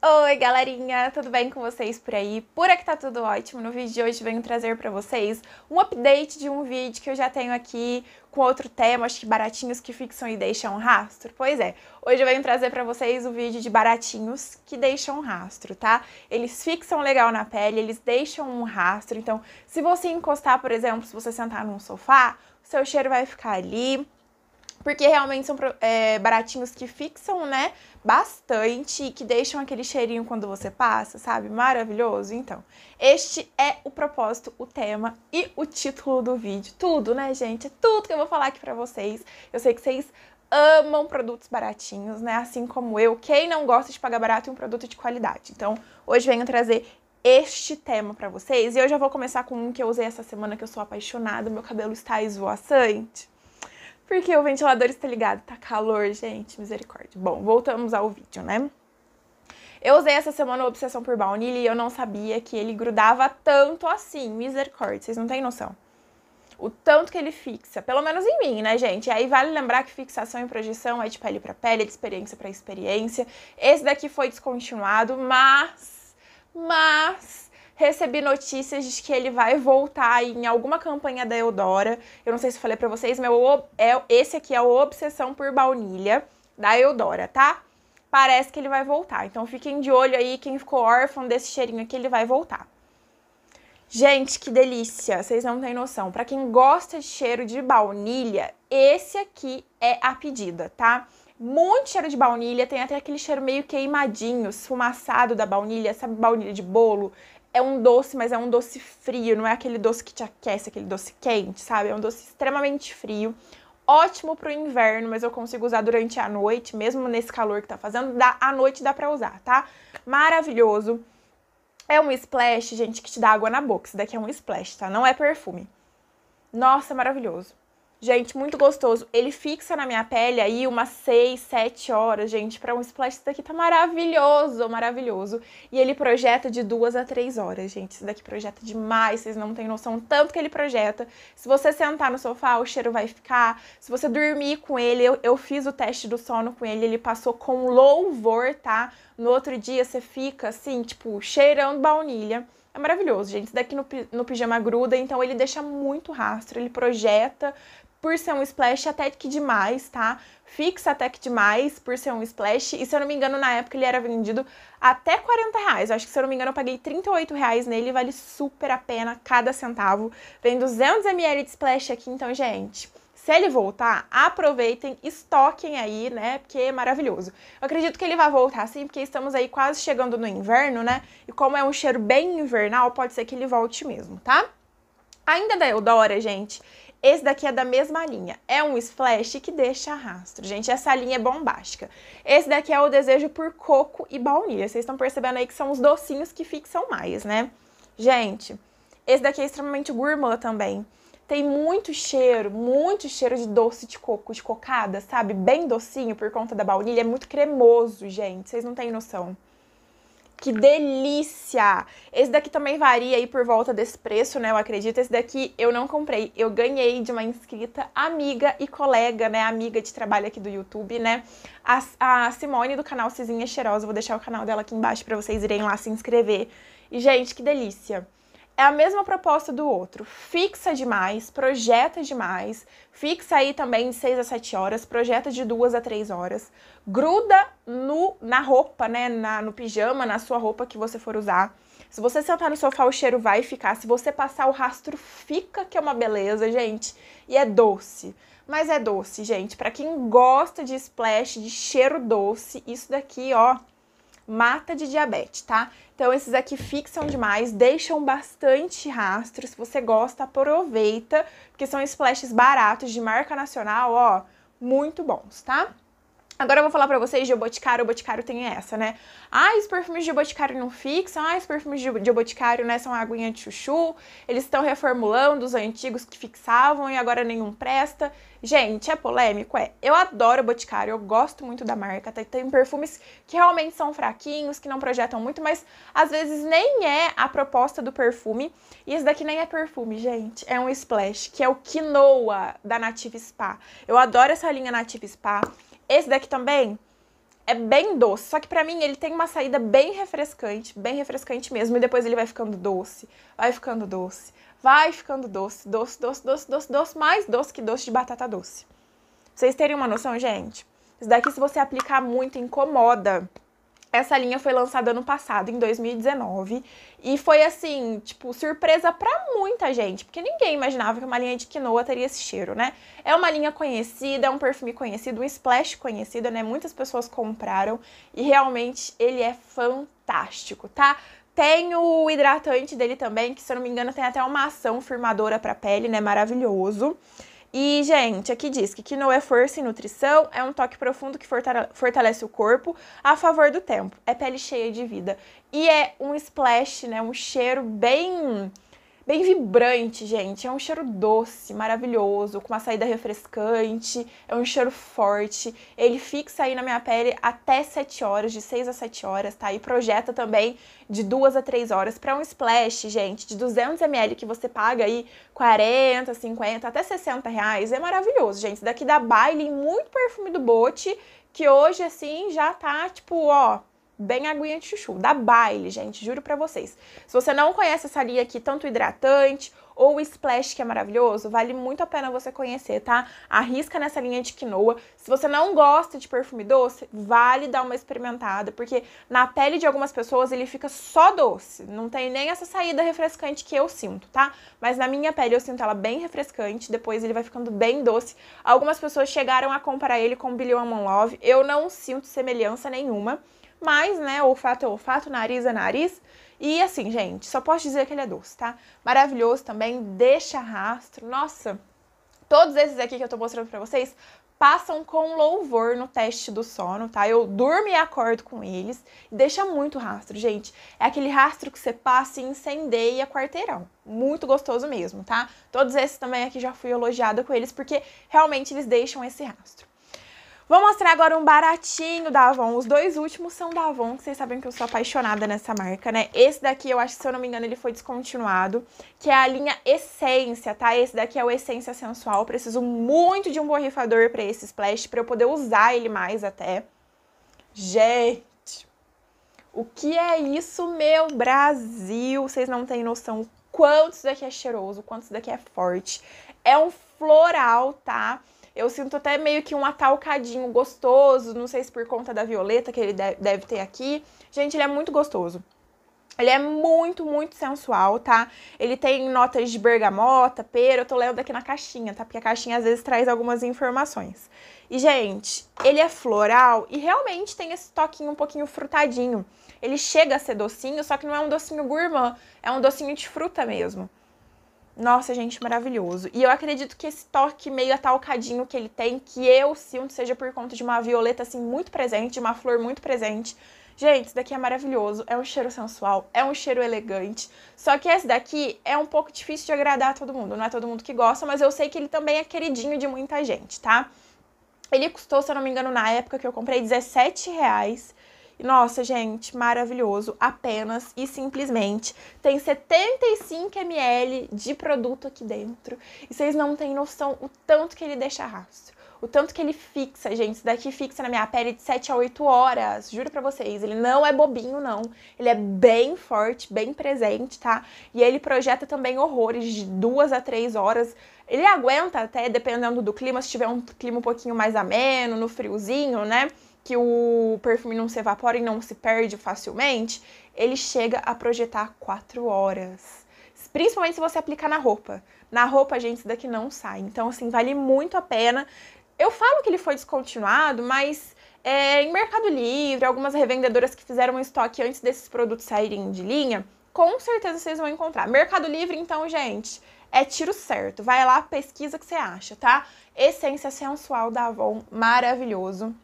Oi, galerinha, tudo bem com vocês por aí? Por aqui tá tudo ótimo. No vídeo de hoje venho trazer para vocês um update de um vídeo que eu já tenho aqui com outro tema, acho que baratinhos que fixam e deixam rastro. Pois é, hoje eu venho trazer para vocês o um vídeo de baratinhos que deixam rastro, tá? Eles fixam legal na pele, eles deixam um rastro. Então, se você encostar, por exemplo, se você sentar num sofá, seu cheiro vai ficar ali, porque realmente são é, baratinhos que fixam, né, bastante e que deixam aquele cheirinho quando você passa, sabe? Maravilhoso. Então, este é o propósito, o tema e o título do vídeo. Tudo, né, gente? É tudo que eu vou falar aqui pra vocês. Eu sei que vocês amam produtos baratinhos, né? Assim como eu. Quem não gosta de pagar barato em é um produto de qualidade? Então, hoje venho trazer este tema para vocês e eu já vou começar com um que eu usei essa semana que eu sou apaixonada, meu cabelo está esvoaçante porque o ventilador está ligado, tá calor, gente, misericórdia. Bom, voltamos ao vídeo, né? Eu usei essa semana a obsessão por baunilha e eu não sabia que ele grudava tanto assim, misericórdia, vocês não têm noção. O tanto que ele fixa, pelo menos em mim, né, gente? E aí vale lembrar que fixação e projeção é de pele para pele, de experiência para experiência. Esse daqui foi descontinuado, mas mas recebi notícias de que ele vai voltar em alguma campanha da Eudora. Eu não sei se falei para vocês, mas é esse aqui é o Obsessão por Baunilha da Eudora, tá? Parece que ele vai voltar. Então fiquem de olho aí quem ficou órfão desse cheirinho aqui, ele vai voltar. Gente, que delícia! Vocês não têm noção. Para quem gosta de cheiro de baunilha, esse aqui é a pedida, tá? Muito cheiro de baunilha, tem até aquele cheiro meio queimadinho, esfumaçado da baunilha, sabe baunilha de bolo? é um doce, mas é um doce frio, não é aquele doce que te aquece, aquele doce quente, sabe? É um doce extremamente frio. Ótimo pro inverno, mas eu consigo usar durante a noite, mesmo nesse calor que tá fazendo, dá, à noite dá pra usar, tá? Maravilhoso. É um splash, gente, que te dá água na boca. Isso daqui é um splash, tá? Não é perfume. Nossa, maravilhoso. Gente, muito gostoso. Ele fixa na minha pele aí umas 6, 7 horas, gente, para um splash. Isso daqui tá maravilhoso, maravilhoso. E ele projeta de 2 a 3 horas, gente. Isso daqui projeta demais, vocês não têm noção tanto que ele projeta. Se você sentar no sofá, o cheiro vai ficar. Se você dormir com ele, eu, eu fiz o teste do sono com ele, ele passou com louvor, tá? No outro dia você fica assim, tipo, cheirando baunilha. É maravilhoso, gente. Isso daqui no, no pijama gruda, então ele deixa muito rastro, ele projeta por ser um splash até que demais, tá? Fixa até que demais por ser um splash. E se eu não me engano, na época ele era vendido até 40 reais. Eu acho que se eu não me engano, eu paguei 38 reais nele. Vale super a pena cada centavo. Vem 200ml de splash aqui, então, gente. Se ele voltar, aproveitem, estoquem aí, né? Porque é maravilhoso. Eu acredito que ele vai voltar sim, porque estamos aí quase chegando no inverno, né? E como é um cheiro bem invernal, pode ser que ele volte mesmo, tá? Ainda da Eudora, gente, esse daqui é da mesma linha. É um splash que deixa rastro. Gente, essa linha é bombástica. Esse daqui é o desejo por coco e baunilha. Vocês estão percebendo aí que são os docinhos que fixam mais, né? Gente, esse daqui é extremamente gourmand também. Tem muito cheiro, muito cheiro de doce de coco, de cocada, sabe? Bem docinho por conta da baunilha. É muito cremoso, gente. Vocês não têm noção. Que delícia! Esse daqui também varia aí por volta desse preço, né? Eu acredito. Esse daqui eu não comprei, eu ganhei de uma inscrita amiga e colega, né? Amiga de trabalho aqui do YouTube, né? A, a Simone do canal Cizinha Cheirosa. Vou deixar o canal dela aqui embaixo para vocês irem lá se inscrever. E, gente, que delícia! é a mesma proposta do outro. Fixa demais, projeta demais, fixa aí também de 6 a 7 horas, projeta de 2 a 3 horas, gruda no, na roupa, né? Na, no pijama, na sua roupa que você for usar. Se você sentar no sofá, o cheiro vai ficar. Se você passar o rastro, fica, que é uma beleza, gente. E é doce. Mas é doce, gente. Para quem gosta de splash, de cheiro doce, isso daqui, ó, mata de diabetes, tá? Então esses aqui fixam demais, deixam bastante rastro. Se você gosta, aproveita, porque são splashes baratos de marca nacional, ó, muito bons, tá? Agora eu vou falar pra vocês de Boticário. O Boticário tem essa, né? Ah, os perfumes de Boticário não fixam. Ah, os perfumes de, Boticário, né, são aguinha de chuchu. Eles estão reformulando os antigos que fixavam e agora nenhum presta. Gente, é polêmico? É. Eu adoro o Boticário, eu gosto muito da marca. Tem perfumes que realmente são fraquinhos, que não projetam muito, mas às vezes nem é a proposta do perfume. E esse daqui nem é perfume, gente. É um splash, que é o Quinoa da Native Spa. Eu adoro essa linha Native Spa. Esse daqui também é bem doce, só que para mim ele tem uma saída bem refrescante, bem refrescante mesmo, e depois ele vai ficando doce, vai ficando doce, vai ficando doce, doce, doce, doce, doce, doce, mais doce que doce de batata doce. vocês terem uma noção, gente? Esse daqui se você aplicar muito incomoda. Essa linha foi lançada ano passado, em 2019, e foi assim, tipo, surpresa para muita gente, porque ninguém imaginava que uma linha de quinoa teria esse cheiro, né? É uma linha conhecida, é um perfume conhecido, um splash conhecido, né? Muitas pessoas compraram e realmente ele é fantástico, tá? Tem o hidratante dele também, que se eu não me engano tem até uma ação firmadora para pele, né? Maravilhoso. E, gente, aqui diz que quinoa é força e nutrição, é um toque profundo que fortalece o corpo a favor do tempo. É pele cheia de vida. E é um splash, né? Um cheiro bem bem vibrante, gente. É um cheiro doce, maravilhoso, com uma saída refrescante, é um cheiro forte. Ele fixa aí na minha pele até 7 horas, de 6 a 7 horas, tá? E projeta também de 2 a 3 horas para um splash, gente, de 200 ml que você paga aí 40, 50, até 60 reais. É maravilhoso, gente. Isso daqui dá baile em muito perfume do Bote, que hoje, assim, já tá, tipo, ó, bem aguinha de chuchu, dá baile, gente, juro pra vocês. Se você não conhece essa linha aqui, tanto hidratante ou splash que é maravilhoso, vale muito a pena você conhecer, tá? Arrisca nessa linha de quinoa. Se você não gosta de perfume doce, vale dar uma experimentada, porque na pele de algumas pessoas ele fica só doce, não tem nem essa saída refrescante que eu sinto, tá? Mas na minha pele eu sinto ela bem refrescante, depois ele vai ficando bem doce. Algumas pessoas chegaram a comparar ele com Billion Love, eu não sinto semelhança nenhuma. Mas, né, olfato é olfato, nariz é nariz. E assim, gente, só posso dizer que ele é doce, tá? Maravilhoso também, deixa rastro. Nossa, todos esses aqui que eu tô mostrando pra vocês passam com louvor no teste do sono, tá? Eu durmo e acordo com eles e deixa muito rastro, gente. É aquele rastro que você passa e incendeia quarteirão. Muito gostoso mesmo, tá? Todos esses também aqui já fui elogiada com eles porque realmente eles deixam esse rastro. Vou mostrar agora um baratinho da Avon. Os dois últimos são da Avon, que vocês sabem que eu sou apaixonada nessa marca, né? Esse daqui, eu acho que, se eu não me engano, ele foi descontinuado, que é a linha Essência, tá? Esse daqui é o Essência Sensual. Eu preciso muito de um borrifador pra esse splash, pra eu poder usar ele mais até. Gente! O que é isso, meu Brasil? Vocês não têm noção o quanto isso daqui é cheiroso, o quanto isso daqui é forte. É um floral, tá? Eu sinto até meio que um atalcadinho gostoso, não sei se por conta da violeta que ele deve ter aqui. Gente, ele é muito gostoso. Ele é muito, muito sensual, tá? Ele tem notas de bergamota, pera, eu tô lendo aqui na caixinha, tá? Porque a caixinha às vezes traz algumas informações. E, gente, ele é floral e realmente tem esse toquinho um pouquinho frutadinho. Ele chega a ser docinho, só que não é um docinho gourmand, é um docinho de fruta mesmo. Nossa, gente, maravilhoso. E eu acredito que esse toque meio atalcadinho que ele tem, que eu sinto, seja por conta de uma violeta assim muito presente, de uma flor muito presente. Gente, isso daqui é maravilhoso, é um cheiro sensual, é um cheiro elegante. Só que esse daqui é um pouco difícil de agradar a todo mundo, não é todo mundo que gosta, mas eu sei que ele também é queridinho de muita gente, tá? Ele custou, se eu não me engano, na época que eu comprei, 17 reais. Nossa, gente, maravilhoso. Apenas e simplesmente tem 75 ml de produto aqui dentro. E vocês não têm noção o tanto que ele deixa rastro. O tanto que ele fixa, gente. Isso daqui fixa na minha pele de 7 a 8 horas. Juro pra vocês. Ele não é bobinho, não. Ele é bem forte, bem presente, tá? E ele projeta também horrores de 2 a 3 horas. Ele aguenta até, dependendo do clima, se tiver um clima um pouquinho mais ameno, no friozinho, né? que o perfume não se evapora e não se perde facilmente, ele chega a projetar 4 horas. Principalmente se você aplicar na roupa. Na roupa, gente, isso daqui não sai. Então, assim, vale muito a pena. Eu falo que ele foi descontinuado, mas é, em Mercado Livre, algumas revendedoras que fizeram um estoque antes desses produtos saírem de linha, com certeza vocês vão encontrar. Mercado Livre, então, gente, é tiro certo. Vai lá, pesquisa o que você acha, tá? Essência sensual da Avon, maravilhoso.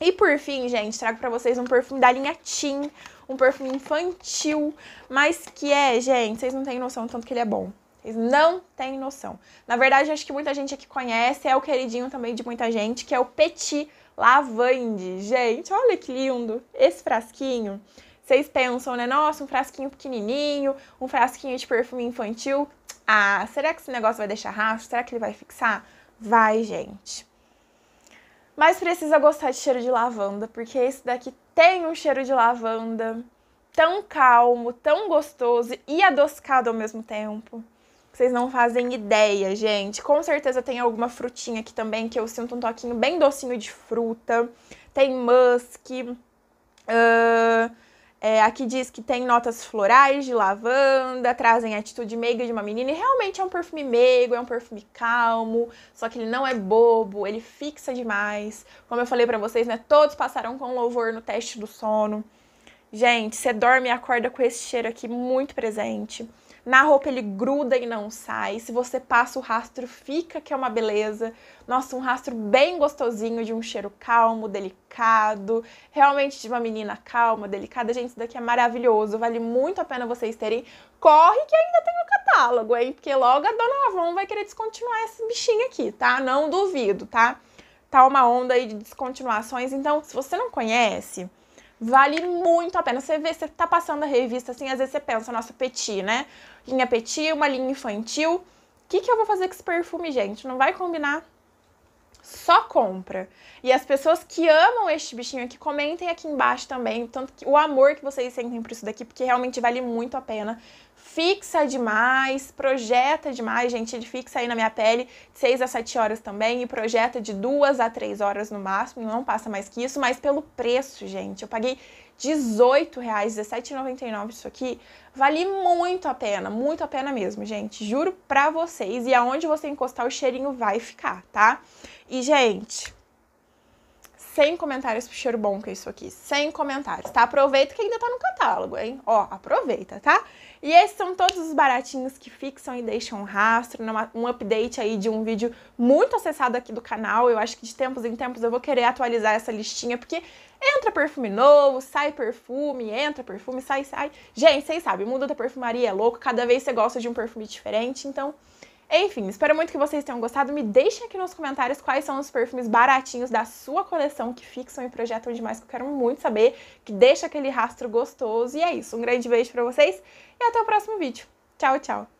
E por fim, gente, trago para vocês um perfume da linha Tim, um perfume infantil, mas que é, gente, vocês não têm noção do tanto que ele é bom. Vocês não têm noção. Na verdade, acho que muita gente aqui conhece, é o queridinho também de muita gente, que é o Petit Lavande. Gente, olha que lindo esse frasquinho. Vocês pensam, né? Nossa, um frasquinho pequenininho, um frasquinho de perfume infantil. Ah, será que esse negócio vai deixar rastro? Será que ele vai fixar? Vai, gente. Mas precisa gostar de cheiro de lavanda, porque esse daqui tem um cheiro de lavanda tão calmo, tão gostoso e adocicado ao mesmo tempo. Vocês não fazem ideia, gente. Com certeza tem alguma frutinha aqui também que eu sinto um toquinho bem docinho de fruta. Tem musk. Uh, é, aqui diz que tem notas florais de lavanda, trazem a atitude meiga de uma menina, e realmente é um perfume meigo, é um perfume calmo, só que ele não é bobo, ele fixa demais. Como eu falei para vocês, né? Todos passaram com louvor no teste do sono. Gente, você dorme e acorda com esse cheiro aqui muito presente. Na roupa ele gruda e não sai. Se você passa o rastro, fica que é uma beleza. Nossa, um rastro bem gostosinho de um cheiro calmo, delicado, realmente de uma menina calma, delicada. Gente, isso daqui é maravilhoso, vale muito a pena vocês terem. Corre que ainda tem o catálogo, hein? Porque logo a dona Avon vai querer descontinuar esse bichinho aqui, tá? Não duvido, tá? Tá uma onda aí de descontinuações. Então, se você não conhece, Vale muito a pena. Você vê, você tá passando a revista assim, às vezes você pensa, nossa, Petit, né? Linha Petit, uma linha infantil. O que, que eu vou fazer com esse perfume, gente? Não vai combinar? Só compra. E as pessoas que amam este bichinho aqui, comentem aqui embaixo também, tanto que, o amor que vocês sentem por isso daqui, porque realmente vale muito a pena fixa demais, projeta demais, gente, ele fixa aí na minha pele de 6 a 7 horas também e projeta de 2 a 3 horas no máximo, não passa mais que isso, mas pelo preço, gente, eu paguei R$18,00, R$17,99 isso aqui, vale muito a pena, muito a pena mesmo, gente, juro pra vocês, e aonde você encostar o cheirinho vai ficar, tá? E, gente... Sem comentários pro cheiro bom que é isso aqui. Sem comentários, tá? Aproveita que ainda tá no catálogo, hein? Ó, aproveita, tá? E esses são todos os baratinhos que fixam e deixam rastro, um update aí de um vídeo muito acessado aqui do canal. Eu acho que de tempos em tempos eu vou querer atualizar essa listinha, porque entra perfume novo, sai perfume, entra perfume, sai, sai. Gente, vocês sabem, o mundo da perfumaria é louco, cada vez você gosta de um perfume diferente, então enfim, espero muito que vocês tenham gostado. Me deixem aqui nos comentários quais são os perfumes baratinhos da sua coleção que fixam e projetam demais, que eu quero muito saber, que deixa aquele rastro gostoso. E é isso, um grande beijo para vocês e até o próximo vídeo. Tchau, tchau!